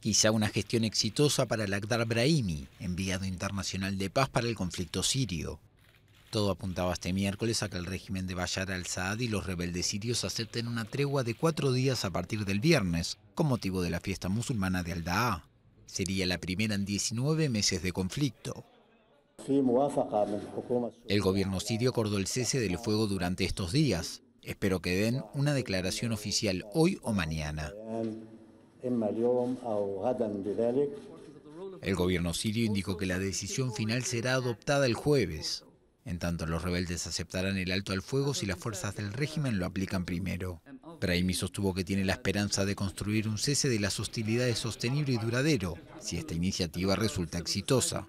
Quizá una gestión exitosa para el Akdar Brahimi, enviado internacional de paz para el conflicto sirio. Todo apuntaba este miércoles a que el régimen de Bashar al-Assad y los rebeldes sirios acepten una tregua de cuatro días a partir del viernes, con motivo de la fiesta musulmana de Al-Da'a. Sería la primera en 19 meses de conflicto. El gobierno sirio acordó el cese del fuego durante estos días. Espero que den una declaración oficial hoy o mañana. El gobierno sirio indicó que la decisión final será adoptada el jueves, en tanto los rebeldes aceptarán el alto al fuego si las fuerzas del régimen lo aplican primero. Brahimi sostuvo que tiene la esperanza de construir un cese de las hostilidades sostenible y duradero si esta iniciativa resulta exitosa.